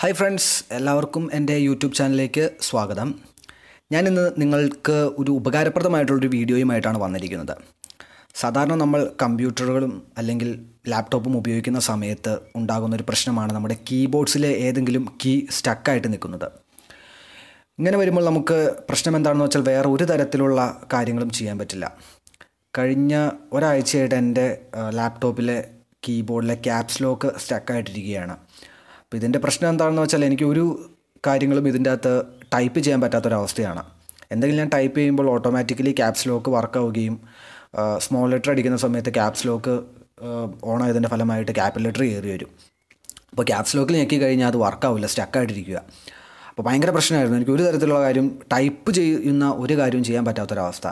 hi friends എല്ലാവർക്കും എൻ്റെ YouTube ചാനലിലേക്ക് സ്വാഗതം ഞാനിന്ന് നിങ്ങൾക്ക് ഒരു ഉപകാരപ്രദമായിട്ടുള്ളൊരു വീഡിയോയുമായിട്ടാണ് വന്നിരിക്കുന്നത് സാധാരണ നമ്മൾ കമ്പ്യൂട്ടറുകളും അല്ലെങ്കിൽ ലാപ്ടോപ്പും ഉപയോഗിക്കുന്ന സമയത്ത് ഉണ്ടാകുന്ന ഒരു പ്രശ്നമാണ് നമ്മുടെ കീബോർഡ്സിലെ ഏതെങ്കിലും കീ സ്റ്റക്കായിട്ട് നിൽക്കുന്നത് ഇങ്ങനെ വരുമ്പോൾ നമുക്ക് പ്രശ്നം എന്താണെന്ന് വെച്ചാൽ വേറെ ഒരു തരത്തിലുള്ള കാര്യങ്ങളും ചെയ്യാൻ പറ്റില്ല കഴിഞ്ഞ ഒരാഴ്ചയായിട്ട് എൻ്റെ ലാപ്ടോപ്പിലെ കീബോർഡിലെ ക്യാപ്സ് ലോക്ക് സ്റ്റക്കായിട്ടിരിക്കുകയാണ് അപ്പോൾ ഇതിൻ്റെ പ്രശ്നം എന്താണെന്ന് വെച്ചാൽ എനിക്ക് ഒരു കാര്യങ്ങളും ഇതിൻ്റെ അകത്ത് ടൈപ്പ് ചെയ്യാൻ പറ്റാത്തൊരവസ്ഥയാണ് എന്തെങ്കിലും ഞാൻ ടൈപ്പ് ചെയ്യുമ്പോൾ ഓട്ടോമാറ്റിക്കലി ക്യാപ്സ് ലോക്ക് വർക്ക് ആവുകയും സ്മോൾ ലെറ്റർ അടിക്കുന്ന സമയത്ത് ക്യാപ്സ് ലോക്ക് ഓൺ ആയതിൻ്റെ ഫലമായിട്ട് ക്യാപിറ്റൽ ലെറ്റർ കയറി വരും അപ്പോൾ ക്യാപ്സ് ലോക്കിൽ ഞെക്കി കഴിഞ്ഞാൽ അത് വർക്കാവില്ല സ്റ്റക്കായിട്ടിരിക്കുക അപ്പോൾ ഭയങ്കര പ്രശ്നമായിരുന്നു എനിക്ക് ഒരു തരത്തിലുള്ള കാര്യം ടൈപ്പ് ചെയ്യുന്ന ഒരു കാര്യവും ചെയ്യാൻ പറ്റാത്തൊരവസ്ഥ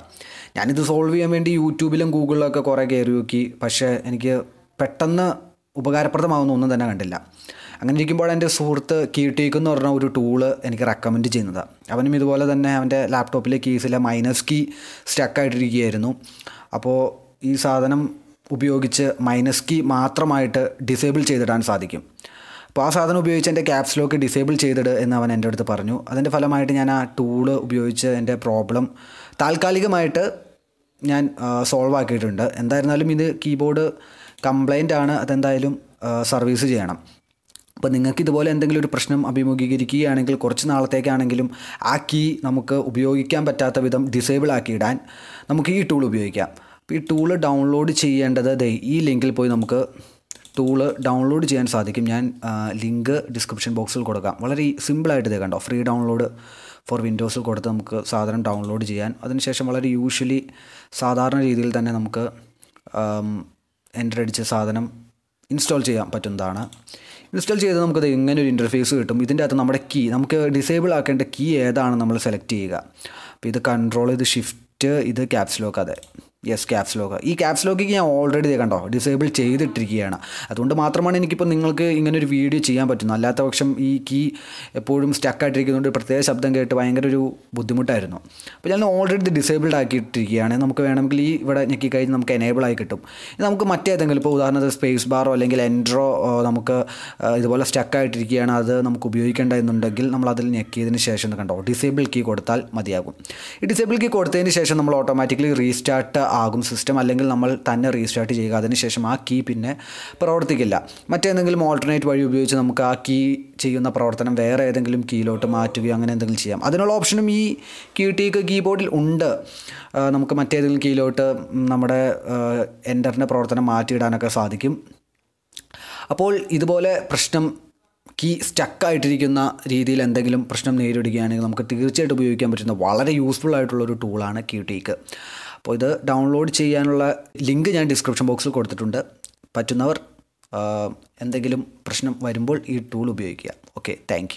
ഞാനിത് സോൾവ് ചെയ്യാൻ വേണ്ടി യൂട്യൂബിലും ഗൂഗിളിലൊക്കെ കുറേ കയറി നോക്കി പക്ഷേ എനിക്ക് പെട്ടെന്ന് ഉപകാരപ്രദമാവുന്ന ഒന്നും തന്നെ കണ്ടില്ല അങ്ങനെ ഇരിക്കുമ്പോൾ എൻ്റെ സുഹൃത്ത് കീടീക്ക് എന്ന് പറഞ്ഞ ഒരു ടൂള് എനിക്ക് റെക്കമെൻഡ് ചെയ്യുന്നതാണ് അവനും ഇതുപോലെ തന്നെ അവൻ്റെ ലാപ്ടോപ്പിലെ കീസിലെ മൈനസ് കീ സ്റ്റക്കായിട്ടിരിക്കുകയായിരുന്നു അപ്പോൾ ഈ സാധനം ഉപയോഗിച്ച് മൈനസ് കീ മാത്രമായിട്ട് ഡിസേബിൾ ചെയ്തിടാൻ സാധിക്കും അപ്പോൾ ആ സാധനം ഉപയോഗിച്ച് എൻ്റെ ക്യാപ്സ് ലോക്ക് ഡിസേബിൾ ചെയ്തിട് എന്ന് അവൻ എൻ്റെ അടുത്ത് പറഞ്ഞു അതിൻ്റെ ഫലമായിട്ട് ഞാൻ ആ ടൂള് ഉപയോഗിച്ച് എൻ്റെ പ്രോബ്ലം താൽക്കാലികമായിട്ട് ഞാൻ സോൾവ് ആക്കിയിട്ടുണ്ട് എന്തായിരുന്നാലും ഇത് കീബോർഡ് കംപ്ലൈൻ്റ് ആണ് അതെന്തായാലും സർവീസ് ചെയ്യണം അപ്പോൾ നിങ്ങൾക്ക് ഇതുപോലെ എന്തെങ്കിലും ഒരു പ്രശ്നം അഭിമുഖീകരിക്കുകയാണെങ്കിൽ കുറച്ച് നാളത്തേക്കാണെങ്കിലും ആ കീ നമുക്ക് ഉപയോഗിക്കാൻ പറ്റാത്ത വിധം ഡിസേബിൾ ആക്കിയിടാൻ നമുക്ക് ഈ ടൂൾ ഉപയോഗിക്കാം അപ്പോൾ ഈ ടൂൾ ഡൗൺലോഡ് ചെയ്യേണ്ടത് ദേ ഈ ലിങ്കിൽ പോയി നമുക്ക് ടൂള് ഡൗൺലോഡ് ചെയ്യാൻ സാധിക്കും ഞാൻ ലിങ്ക് ഡിസ്ക്രിപ്ഷൻ ബോക്സിൽ കൊടുക്കാം വളരെ സിമ്പിളായിട്ട് ഇത് കണ്ടോ ഫ്രീ ഡൗൺലോഡ് ഫോർ വിൻഡോസിൽ കൊടുത്ത് നമുക്ക് സാധനം ഡൗൺലോഡ് ചെയ്യാൻ അതിനുശേഷം വളരെ യൂഷ്വലി സാധാരണ രീതിയിൽ തന്നെ നമുക്ക് എൻ്റർ അടിച്ച് സാധനം ഇൻസ്റ്റാൾ ചെയ്യാൻ പറ്റുന്നതാണ് ഇൻസ്റ്റാൾ ചെയ്ത് നമുക്കത് ഇങ്ങനെ ഒരു ഇൻ്റർഫേസ് കിട്ടും ഇതിൻ്റെ അകത്ത് നമ്മുടെ കീ നമുക്ക് ഡിസേബിൾ ആക്കേണ്ട കീ ഏതാണ് നമ്മൾ സെലക്ട് ചെയ്യുക അപ്പോൾ ഇത് കൺട്രോൾ ഇത് ഷിഫ്റ്റ് ഇത് ക്യാപ്സ് ലോക്ക് അതെ യെസ് ക്യാപ്സ് ലോക്ക് ഈ ക്യാപ്സ് ലോക്കിക്ക് ഞാൻ ഓൾറെഡി കണ്ടോ ഡിസേബിൾ ചെയ്തിട്ടിരിക്കുകയാണ് അതുകൊണ്ട് മാത്രമാണ് എനിക്കിപ്പോൾ നിങ്ങൾക്ക് ഇങ്ങനെ ഒരു വീഡിയോ ചെയ്യാൻ പറ്റുന്നത് അല്ലാത്ത പക്ഷം ഈ കീ എപ്പോഴും സ്റ്റക്കായിട്ടിരിക്കുന്നതുകൊണ്ട് പ്രത്യേക ശബ്ദം കേട്ട് ഭയങ്കര ഒരു ബുദ്ധിമുട്ടായിരുന്നു അപ്പോൾ ഞാൻ ഓൾറെഡി ഇത് ഡിസേബിൾഡ് ആക്കിയിട്ടിരിക്കുകയാണ് നമുക്ക് വേണമെങ്കിൽ ഈ ഇവിടെ ഞെക്കി കഴിഞ്ഞ് നമുക്ക് എനേബിൾ ആയി കിട്ടും നമുക്ക് മറ്റേതെങ്കിലും ഇപ്പോൾ ഉദാഹരണത്തിന് സ്പേസ് ബാറോ അല്ലെങ്കിൽ എൻട്രോ നമുക്ക് ഇതുപോലെ സ്റ്റക്കായിട്ടിരിക്കുകയാണ് അത് നമുക്ക് ഉപയോഗിക്കേണ്ട എന്നുണ്ടെങ്കിൽ നമ്മൾ അതിൽ ഞെക്കിയതിന് ശേഷം കണ്ടോ ഡിസേബിൾ കീ കൊടുത്താൽ മതിയാകും ഈ ഡിസേബിൾ കീ കൊടുത്തതിന് ശേഷം നമ്മൾ ഓട്ടോമാറ്റിക്കലി റീസ്റ്റാർട്ട് ആകും സിസ്റ്റം അല്ലെങ്കിൽ നമ്മൾ തന്നെ റീസ്റ്റാർട്ട് ചെയ്യുക അതിനുശേഷം ആ കീ പിന്നെ പ്രവർത്തിക്കില്ല മറ്റേതെങ്കിലും ഓൾട്ടർനേറ്റ് വഴി ഉപയോഗിച്ച് നമുക്ക് ആ കീ ചെയ്യുന്ന പ്രവർത്തനം വേറെ ഏതെങ്കിലും കീയിലോട്ട് മാറ്റുകയോ അങ്ങനെ എന്തെങ്കിലും ചെയ്യാം അതിനുള്ള ഓപ്ഷനും ഈ കീ ടീക്ക് കീബോർഡിൽ ഉണ്ട് നമുക്ക് മറ്റേതെങ്കിലും കീയിലോട്ട് നമ്മുടെ എൻ്ററിൻ്റെ പ്രവർത്തനം മാറ്റിയിടാനൊക്കെ സാധിക്കും അപ്പോൾ ഇതുപോലെ പ്രശ്നം കീ സ്റ്റക്കായിട്ടിരിക്കുന്ന രീതിയിൽ എന്തെങ്കിലും പ്രശ്നം നേരിടുകയാണെങ്കിൽ നമുക്ക് തീർച്ചയായിട്ടും ഉപയോഗിക്കാൻ പറ്റുന്ന വളരെ യൂസ്ഫുൾ ആയിട്ടുള്ള ഒരു ടൂളാണ് കീ ടീക്ക് അപ്പോൾ ഇത് ഡൗൺലോഡ് ചെയ്യാനുള്ള ലിങ്ക് ഞാൻ ഡിസ്ക്രിപ്ഷൻ ബോക്സിൽ കൊടുത്തിട്ടുണ്ട് പറ്റുന്നവർ എന്തെങ്കിലും പ്രശ്നം വരുമ്പോൾ ഈ ടൂൾ ഉപയോഗിക്കുക ഓക്കെ താങ്ക്